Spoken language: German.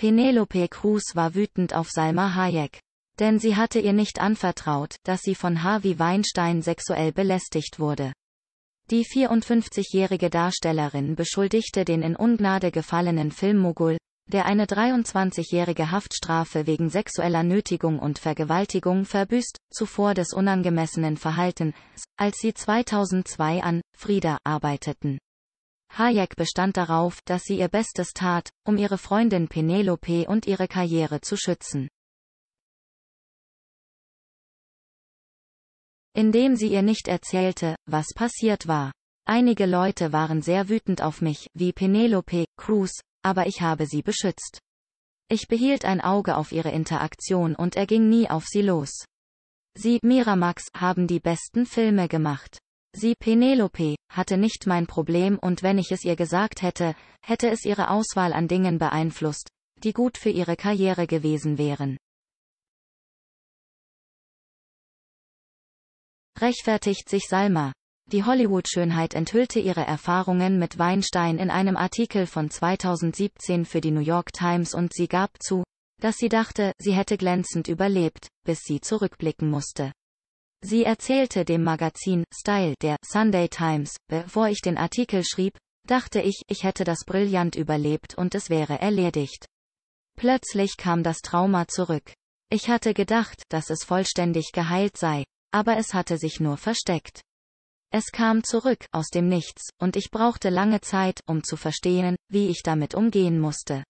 Penelope Cruz war wütend auf Salma Hayek. Denn sie hatte ihr nicht anvertraut, dass sie von Harvey Weinstein sexuell belästigt wurde. Die 54-jährige Darstellerin beschuldigte den in Ungnade gefallenen Filmmogul, der eine 23-jährige Haftstrafe wegen sexueller Nötigung und Vergewaltigung verbüßt, zuvor des unangemessenen Verhaltens, als sie 2002 an Frieda arbeiteten. Hayek bestand darauf, dass sie ihr Bestes tat, um ihre Freundin Penelope und ihre Karriere zu schützen. Indem sie ihr nicht erzählte, was passiert war. Einige Leute waren sehr wütend auf mich, wie Penelope Cruz, aber ich habe sie beschützt. Ich behielt ein Auge auf ihre Interaktion und er ging nie auf sie los. Sie, Miramax, haben die besten Filme gemacht. Sie Penelope, hatte nicht mein Problem und wenn ich es ihr gesagt hätte, hätte es ihre Auswahl an Dingen beeinflusst, die gut für ihre Karriere gewesen wären. Rechtfertigt sich Salma. Die Hollywood-Schönheit enthüllte ihre Erfahrungen mit Weinstein in einem Artikel von 2017 für die New York Times und sie gab zu, dass sie dachte, sie hätte glänzend überlebt, bis sie zurückblicken musste. Sie erzählte dem Magazin Style der Sunday Times, bevor ich den Artikel schrieb, dachte ich, ich hätte das brillant überlebt und es wäre erledigt. Plötzlich kam das Trauma zurück. Ich hatte gedacht, dass es vollständig geheilt sei, aber es hatte sich nur versteckt. Es kam zurück aus dem Nichts, und ich brauchte lange Zeit, um zu verstehen, wie ich damit umgehen musste.